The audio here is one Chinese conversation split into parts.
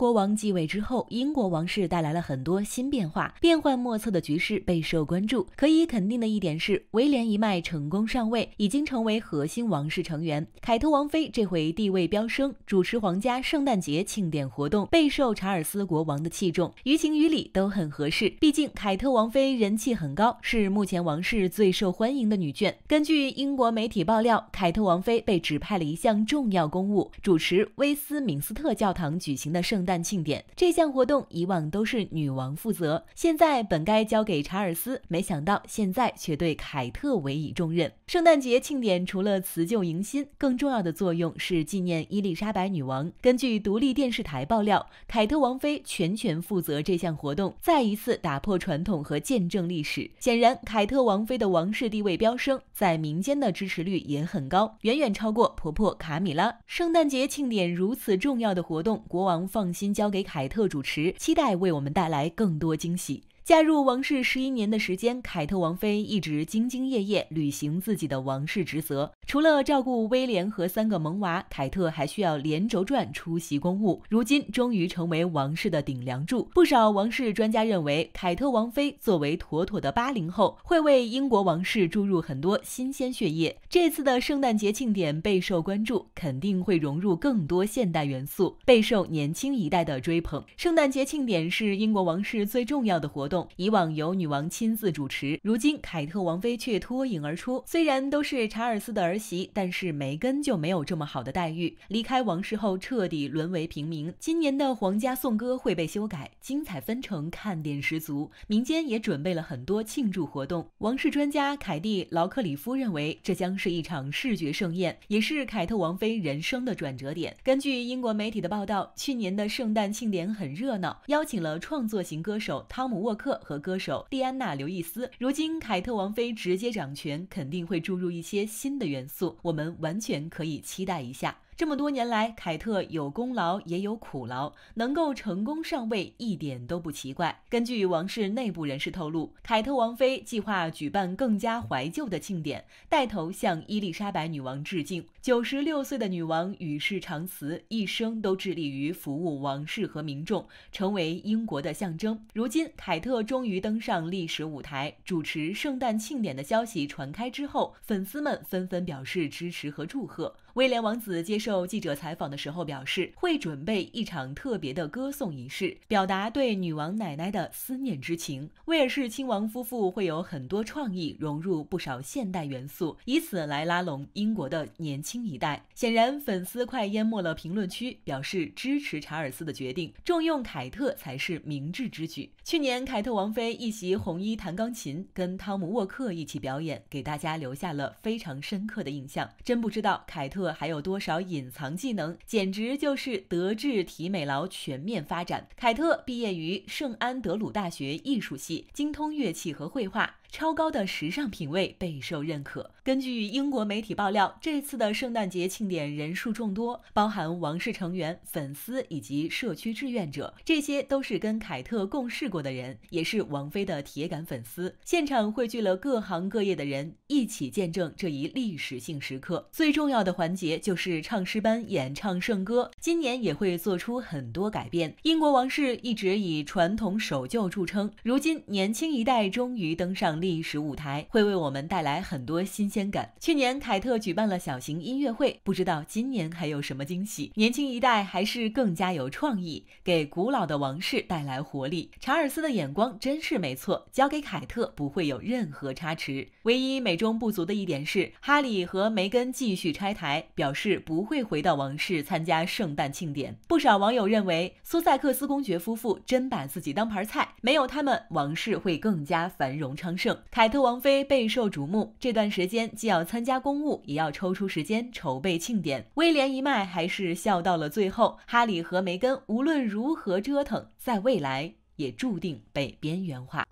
国王继位之后，英国王室带来了很多新变化，变幻莫测的局势备受关注。可以肯定的一点是，威廉一脉成功上位，已经成为核心王室成员。凯特王妃这回地位飙升，主持皇家圣诞节庆典活动，备受查尔斯国王的器重，于情于理都很合适。毕竟，凯特王妃人气很高，是目前王室最受欢迎的女眷。根据英国媒体爆料，凯特王妃被指派了一项重要公务，主持威斯敏斯特教堂举行的圣诞。诞庆典这项活动以往都是女王负责，现在本该交给查尔斯，没想到现在却对凯特委以重任。圣诞节庆典除了辞旧迎新，更重要的作用是纪念伊丽莎白女王。根据独立电视台爆料，凯特王妃全权负责这项活动，再一次打破传统和见证历史。显然，凯特王妃的王室地位飙升，在民间的支持率也很高，远远超过婆婆卡米拉。圣诞节庆典如此重要的活动，国王放心。新交给凯特主持，期待为我们带来更多惊喜。加入王室十一年的时间，凯特王妃一直兢兢业业履行自己的王室职责。除了照顾威廉和三个萌娃，凯特还需要连轴转出席公务。如今终于成为王室的顶梁柱。不少王室专家认为，凯特王妃作为妥妥的八零后，会为英国王室注入很多新鲜血液。这次的圣诞节庆典备受关注，肯定会融入更多现代元素，备受年轻一代的追捧。圣诞节庆典是英国王室最重要的活动。以往由女王亲自主持，如今凯特王妃却脱颖而出。虽然都是查尔斯的儿媳，但是梅根就没有这么好的待遇。离开王室后，彻底沦为平民。今年的皇家颂歌会被修改，精彩纷呈，看点十足。民间也准备了很多庆祝活动。王室专家凯蒂劳克里夫认为，这将是一场视觉盛宴，也是凯特王妃人生的转折点。根据英国媒体的报道，去年的圣诞庆典很热闹，邀请了创作型歌手汤姆沃克。和歌手蒂安娜·刘易斯，如今凯特王妃直接掌权，肯定会注入一些新的元素，我们完全可以期待一下。这么多年来，凯特有功劳也有苦劳，能够成功上位一点都不奇怪。根据王室内部人士透露，凯特王妃计划举办更加怀旧的庆典，带头向伊丽莎白女王致敬。九十六岁的女王与世长辞，一生都致力于服务王室和民众，成为英国的象征。如今，凯特终于登上历史舞台，主持圣诞庆典的消息传开之后，粉丝们纷纷表示支持和祝贺。威廉王子接受记者采访的时候表示，会准备一场特别的歌颂仪式，表达对女王奶奶的思念之情。威尔士亲王夫妇会有很多创意融入不少现代元素，以此来拉拢英国的年轻一代。显然，粉丝快淹没了评论区，表示支持查尔斯的决定，重用凯特才是明智之举。去年，凯特王妃一袭红衣弹钢琴，跟汤姆·沃克一起表演，给大家留下了非常深刻的印象。真不知道凯特。还有多少隐藏技能？简直就是德智体美劳全面发展。凯特毕业于圣安德鲁大学艺术系，精通乐器和绘画。超高的时尚品味备受认可。根据英国媒体爆料，这次的圣诞节庆典人数众多，包含王室成员、粉丝以及社区志愿者，这些都是跟凯特共事过的人，也是王菲的铁杆粉丝。现场汇聚了各行各业的人，一起见证这一历史性时刻。最重要的环节就是唱诗班演唱圣歌，今年也会做出很多改变。英国王室一直以传统守旧著称，如今年轻一代终于登上。历史舞台会为我们带来很多新鲜感。去年凯特举办了小型音乐会，不知道今年还有什么惊喜。年轻一代还是更加有创意，给古老的王室带来活力。查尔斯的眼光真是没错，交给凯特不会有任何差池。唯一美中不足的一点是，哈里和梅根继续拆台，表示不会回到王室参加圣诞庆典。不少网友认为，苏塞克斯公爵夫妇真把自己当盘菜，没有他们，王室会更加繁荣昌盛。凯特王妃备受瞩目，这段时间既要参加公务，也要抽出时间筹备庆典。威廉一脉还是笑到了最后，哈里和梅根无论如何折腾，在未来也注定被边缘化。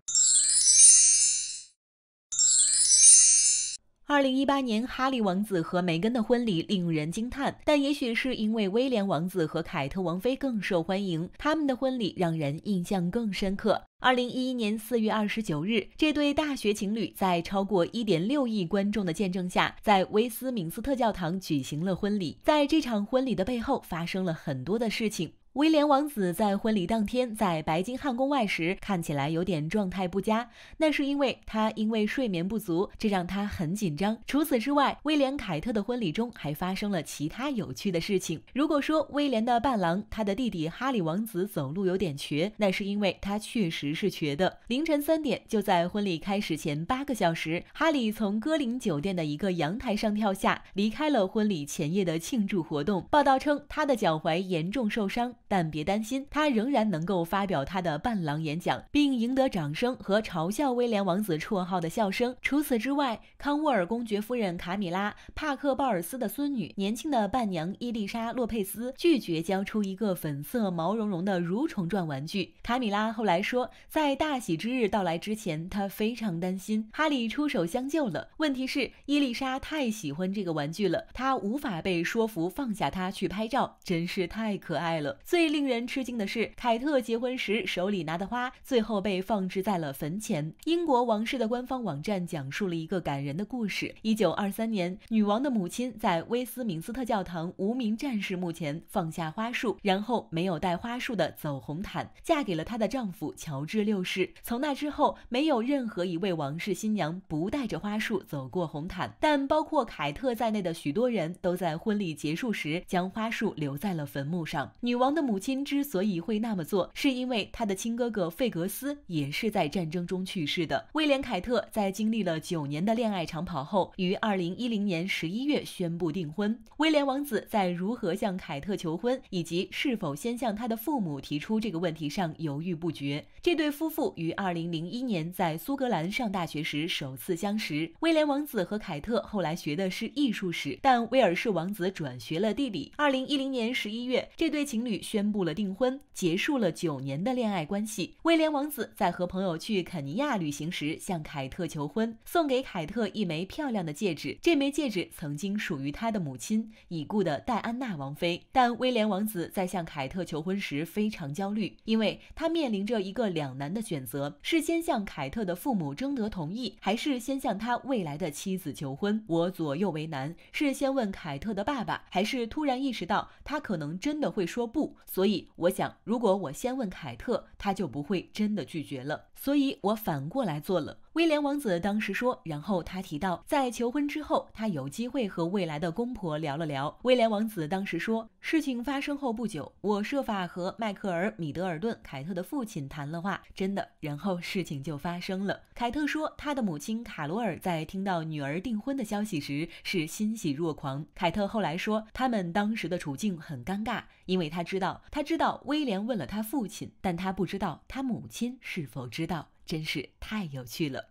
二零一八年，哈利王子和梅根的婚礼令人惊叹，但也许是因为威廉王子和凯特王妃更受欢迎，他们的婚礼让人印象更深刻。二零一一年四月二十九日，这对大学情侣在超过一点六亿观众的见证下，在威斯敏斯特教堂举行了婚礼。在这场婚礼的背后，发生了很多的事情。威廉王子在婚礼当天在白金汉宫外时看起来有点状态不佳，那是因为他因为睡眠不足，这让他很紧张。除此之外，威廉凯特的婚礼中还发生了其他有趣的事情。如果说威廉的伴郎他的弟弟哈里王子走路有点瘸，那是因为他确实是瘸的。凌晨三点，就在婚礼开始前八个小时，哈里从格林酒店的一个阳台上跳下，离开了婚礼前夜的庆祝活动。报道称，他的脚踝严重受伤。但别担心，他仍然能够发表他的伴郎演讲，并赢得掌声和嘲笑威廉王子绰号的笑声。除此之外，康沃尔公爵夫人卡米拉·帕克·鲍尔斯的孙女、年轻的伴娘伊丽莎·洛佩斯拒绝交出一个粉色毛茸茸的蠕虫状玩具。卡米拉后来说，在大喜之日到来之前，她非常担心哈利出手相救了。问题是，伊丽莎太喜欢这个玩具了，她无法被说服放下它去拍照，真是太可爱了。最最令人吃惊的是，凯特结婚时手里拿的花，最后被放置在了坟前。英国王室的官方网站讲述了一个感人的故事：一九二三年，女王的母亲在威斯敏斯特教堂无名战士墓前放下花束，然后没有带花束的走红毯，嫁给了她的丈夫乔治六世。从那之后，没有任何一位王室新娘不带着花束走过红毯，但包括凯特在内的许多人都在婚礼结束时将花束留在了坟墓上。女王的。母亲之所以会那么做，是因为他的亲哥哥费格斯也是在战争中去世的。威廉·凯特在经历了九年的恋爱长跑后，于2010年11月宣布订婚。威廉王子在如何向凯特求婚，以及是否先向他的父母提出这个问题上犹豫不决。这对夫妇于2001年在苏格兰上大学时首次相识。威廉王子和凯特后来学的是艺术史，但威尔士王子转学了地理。2010年11月，这对情侣宣。宣布了订婚，结束了九年的恋爱关系。威廉王子在和朋友去肯尼亚旅行时向凯特求婚，送给凯特一枚漂亮的戒指。这枚戒指曾经属于他的母亲已故的戴安娜王妃。但威廉王子在向凯特求婚时非常焦虑，因为他面临着一个两难的选择：是先向凯特的父母征得同意，还是先向他未来的妻子求婚？我左右为难，是先问凯特的爸爸，还是突然意识到他可能真的会说不？所以，我想，如果我先问凯特，他就不会真的拒绝了。所以我反过来做了。威廉王子当时说，然后他提到，在求婚之后，他有机会和未来的公婆聊了聊。威廉王子当时说，事情发生后不久，我设法和迈克尔·米德尔顿、凯特的父亲谈了话，真的。然后事情就发生了。凯特说，他的母亲卡罗尔在听到女儿订婚的消息时是欣喜若狂。凯特后来说，他们当时的处境很尴尬，因为他知道他知道威廉问了他父亲，但他不知道他母亲是否知。真是太有趣了。